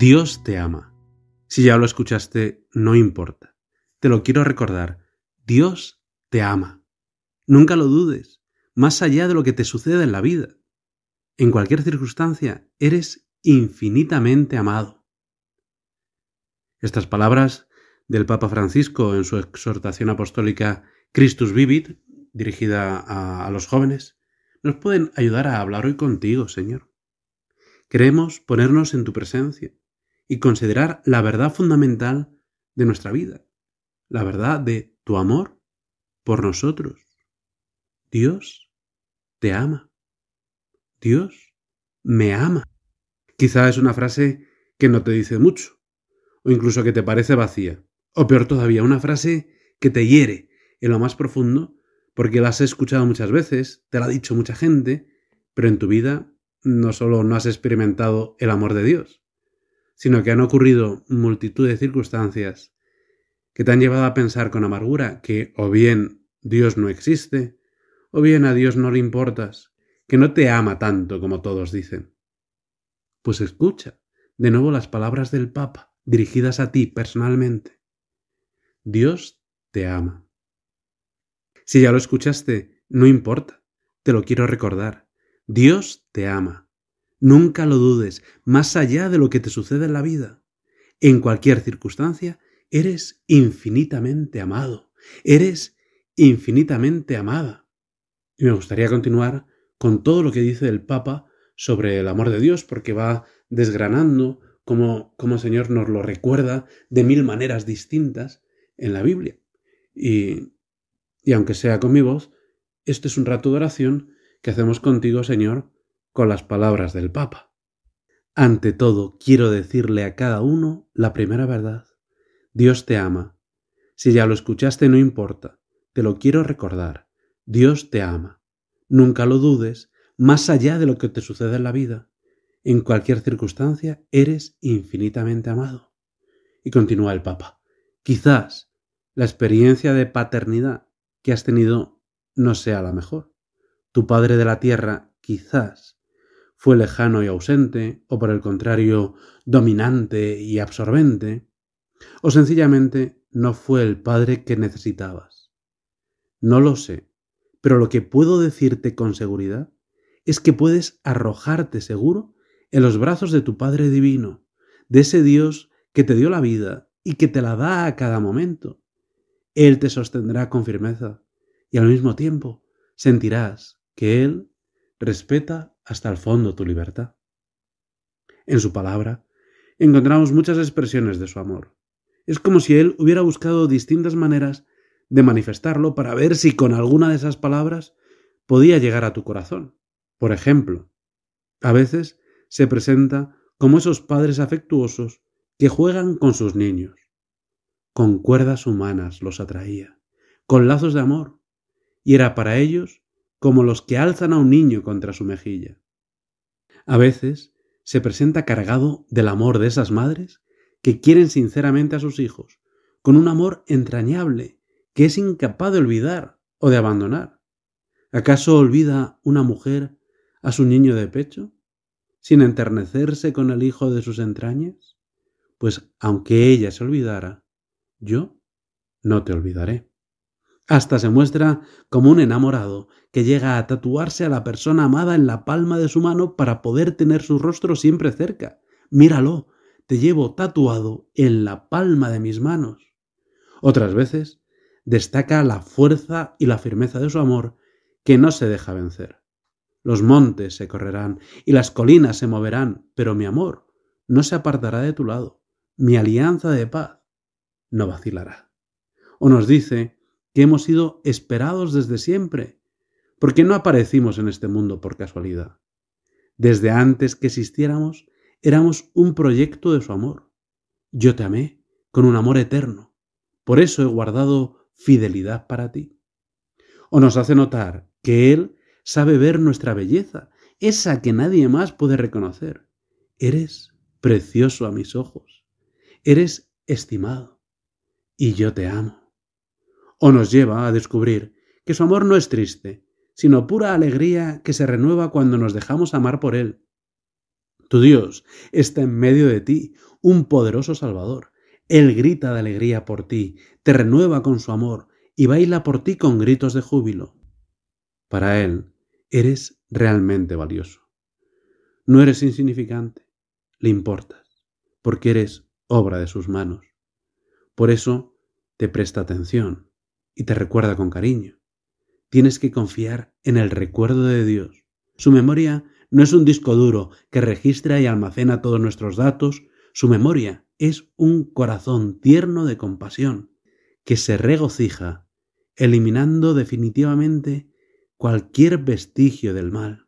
Dios te ama. Si ya lo escuchaste, no importa. Te lo quiero recordar. Dios te ama. Nunca lo dudes, más allá de lo que te suceda en la vida. En cualquier circunstancia, eres infinitamente amado. Estas palabras del Papa Francisco en su exhortación apostólica Christus Vivit, dirigida a, los jóvenes, nos pueden ayudar a hablar hoy contigo, Señor. Queremos ponernos en tu presencia, y considerar la verdad fundamental de nuestra vida, la verdad de tu amor por nosotros. Dios te ama. Dios me ama. Quizá es una frase que no te dice mucho, o incluso que te parece vacía, o peor todavía, una frase que te hiere en lo más profundo, porque la has escuchado muchas veces, te la ha dicho mucha gente, pero en tu vida no solo no has experimentado el amor de Dios, sino que han ocurrido multitud de circunstancias que te han llevado a pensar con amargura que o bien Dios no existe, o bien a Dios no le importas, que no te ama tanto como todos dicen. Pues escucha de nuevo las palabras del Papa, dirigidas a ti personalmente. Dios te ama. Si ya lo escuchaste, no importa, te lo quiero recordar. Dios te ama. Nunca lo dudes, más allá de lo que te sucede en la vida. En cualquier circunstancia, eres infinitamente amado, eres infinitamente amada. Y me gustaría continuar con todo lo que dice el Papa sobre el amor de Dios, porque va desgranando como, el Señor nos lo recuerda de mil maneras distintas en la Biblia. Y, y aunque sea con mi voz, este es un rato de oración que hacemos contigo, Señor, con las palabras del Papa. Ante todo, quiero decirle a cada uno la primera verdad. Dios te ama. Si ya lo escuchaste, no importa. Te lo quiero recordar. Dios te ama. Nunca lo dudes, más allá de lo que te sucede en la vida. En cualquier circunstancia, eres infinitamente amado. Y continúa el Papa. Quizás la experiencia de paternidad que has tenido no sea la mejor. Tu Padre de la Tierra quizás fue lejano y ausente, o por el contrario, dominante y absorbente, o sencillamente no fue el padre que necesitabas. No lo sé, pero lo que puedo decirte con seguridad es que puedes arrojarte seguro en los brazos de tu Padre Divino, de ese Dios que te dio la vida y que te la da a cada momento. Él te sostendrá con firmeza y al mismo tiempo sentirás que Él respeta hasta el fondo tu libertad. En su palabra, encontramos muchas expresiones de su amor. Es como si él hubiera buscado distintas maneras de manifestarlo para ver si con alguna de esas palabras podía llegar a tu corazón. Por ejemplo, a veces se presenta como esos padres afectuosos que juegan con sus niños. Con cuerdas humanas los atraía, con lazos de amor, y era para ellos como los que alzan a un niño contra su mejilla. A veces se presenta cargado del amor de esas madres que quieren sinceramente a sus hijos, con un amor entrañable que es incapaz de olvidar o de abandonar. ¿Acaso olvida una mujer a su niño de pecho, sin enternecerse con el hijo de sus entrañas? Pues aunque ella se olvidara, yo no te olvidaré. Hasta se muestra como un enamorado que llega a tatuarse a la persona amada en la palma de su mano para poder tener su rostro siempre cerca. Míralo, te llevo tatuado en la palma de mis manos. Otras veces destaca la fuerza y la firmeza de su amor que no se deja vencer. Los montes se correrán y las colinas se moverán, pero mi amor no se apartará de tu lado. Mi alianza de paz no vacilará. O nos dice hemos sido esperados desde siempre, porque no aparecimos en este mundo por casualidad. Desde antes que existiéramos, éramos un proyecto de su amor. Yo te amé con un amor eterno, por eso he guardado fidelidad para ti. O nos hace notar que Él sabe ver nuestra belleza, esa que nadie más puede reconocer. Eres precioso a mis ojos, eres estimado, y yo te amo o nos lleva a descubrir que su amor no es triste, sino pura alegría que se renueva cuando nos dejamos amar por Él. Tu Dios está en medio de ti, un poderoso Salvador. Él grita de alegría por ti, te renueva con su amor y baila por ti con gritos de júbilo. Para Él eres realmente valioso. No eres insignificante, le importas, porque eres obra de sus manos. Por eso te presta atención, y te recuerda con cariño. Tienes que confiar en el recuerdo de Dios. Su memoria no es un disco duro que registra y almacena todos nuestros datos, su memoria es un corazón tierno de compasión que se regocija, eliminando definitivamente cualquier vestigio del mal.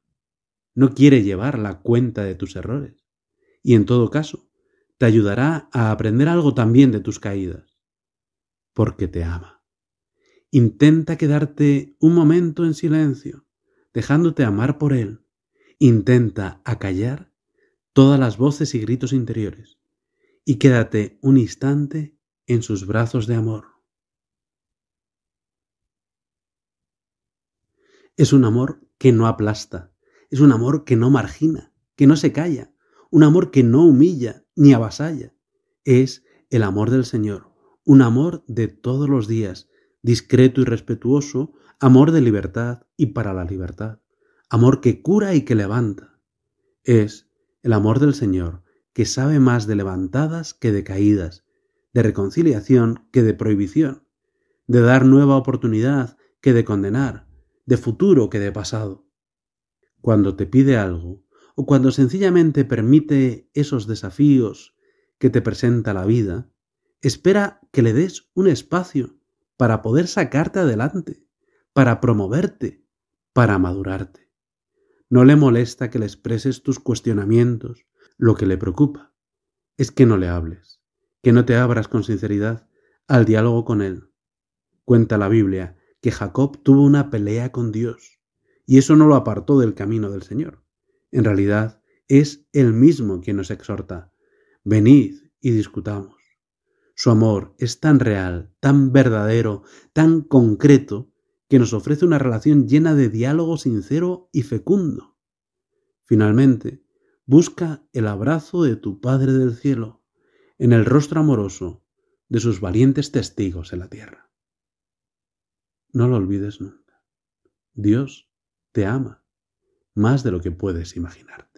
No quiere llevar la cuenta de tus errores y en todo caso te ayudará a aprender algo también de tus caídas, porque te ama. Intenta quedarte un momento en silencio, dejándote amar por Él. Intenta acallar todas las voces y gritos interiores y quédate un instante en sus brazos de amor. Es un amor que no aplasta, es un amor que no margina, que no se calla, un amor que no humilla ni avasalla. Es el amor del Señor, un amor de todos los días, discreto y respetuoso, amor de libertad y para la libertad, amor que cura y que levanta. Es el amor del Señor que sabe más de levantadas que de caídas, de reconciliación que de prohibición, de dar nueva oportunidad que de condenar, de futuro que de pasado. Cuando te pide algo, o cuando sencillamente permite esos desafíos que te presenta la vida, espera que le des un espacio para poder sacarte adelante, para promoverte, para madurarte. No le molesta que le expreses tus cuestionamientos, lo que le preocupa es que no le hables, que no te abras con sinceridad al diálogo con él. Cuenta la Biblia que Jacob tuvo una pelea con Dios, y eso no lo apartó del camino del Señor. En realidad, es Él mismo quien nos exhorta, venid y discutamos. Su amor es tan real, tan verdadero, tan concreto, que nos ofrece una relación llena de diálogo sincero y fecundo. Finalmente, busca el abrazo de tu Padre del cielo en el rostro amoroso de sus valientes testigos en la tierra. No lo olvides nunca. Dios te ama más de lo que puedes imaginar.